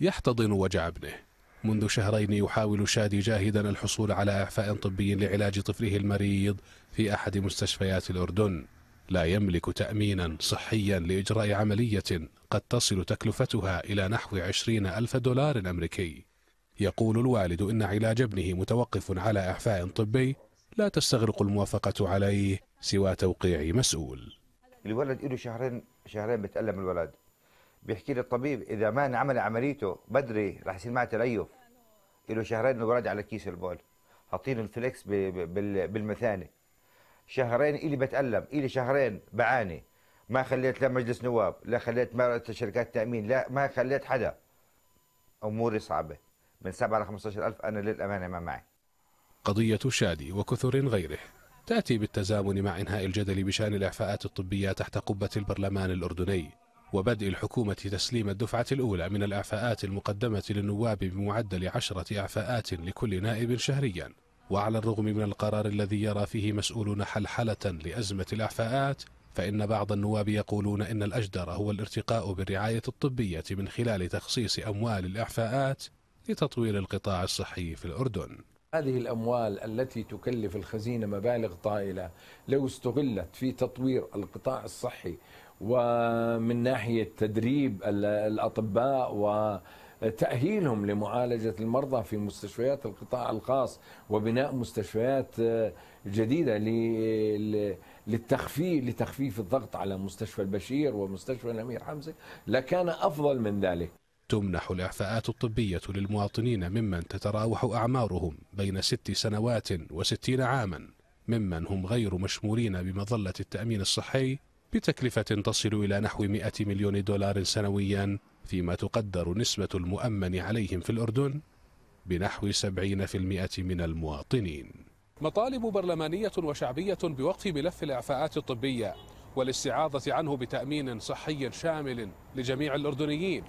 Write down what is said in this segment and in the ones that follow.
يحتضن وجع ابنه منذ شهرين يحاول شادي جاهدا الحصول على إعفاء طبي لعلاج طفله المريض في أحد مستشفيات الأردن لا يملك تأمينا صحيا لإجراء عملية قد تصل تكلفتها إلى نحو عشرين ألف دولار أمريكي يقول الوالد إن علاج ابنه متوقف على إعفاء طبي لا تستغرق الموافقة عليه سوى توقيع مسؤول الولد له شهرين شهرين بتألم الولد بيحكي لي الطبيب اذا ما انعمل عمليته بدري راح يصير معه تليف له شهرين انه راجع على كيس البول حاطين الفليكس بالمثانه شهرين الي بتالم الي شهرين بعاني ما خليت لا مجلس نواب لا خليت ما شركات تامين لا ما خليت حدا اموري صعبه من 7 ل 15 ألف أنا للأمانة ما معي قضية شادي وكثر غيره تأتي بالتزامن مع إنهاء الجدل بشأن الإعفاءات الطبية تحت قبة البرلمان الأردني وبدء الحكومة تسليم الدفعة الأولى من الإعفاءات المقدمة للنواب بمعدل عشرة إعفاءات لكل نائب شهريا وعلى الرغم من القرار الذي يرى فيه مسؤولون حلحلة لأزمة الإعفاءات فإن بعض النواب يقولون إن الأجدر هو الارتقاء بالرعاية الطبية من خلال تخصيص أموال الإعفاءات لتطوير القطاع الصحي في الأردن هذه الأموال التي تكلف الخزينة مبالغ طائلة لو استغلت في تطوير القطاع الصحي ومن ناحية تدريب الأطباء و تأهيلهم لمعالجة المرضى في مستشفيات القطاع الخاص وبناء مستشفيات جديدة للتخفيف لتخفيف الضغط على مستشفى البشير ومستشفى الأمير حمزة لكان أفضل من ذلك تمنح الإعفاءات الطبية للمواطنين ممن تتراوح أعمارهم بين ست سنوات وستين عاما ممن هم غير مشمولين بمظلة التأمين الصحي بتكلفة تصل إلى نحو 100 مليون دولار سنويا فيما تقدر نسبة المؤمن عليهم في الأردن بنحو 70% من المواطنين مطالب برلمانية وشعبية بوقف ملف الإعفاءات الطبية والاستعاضة عنه بتأمين صحي شامل لجميع الأردنيين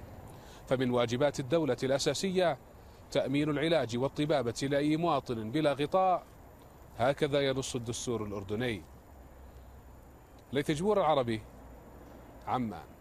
فمن واجبات الدولة الأساسية تأمين العلاج والطبابة لأي مواطن بلا غطاء هكذا ينص الدستور الأردني لتجبور العربي عمان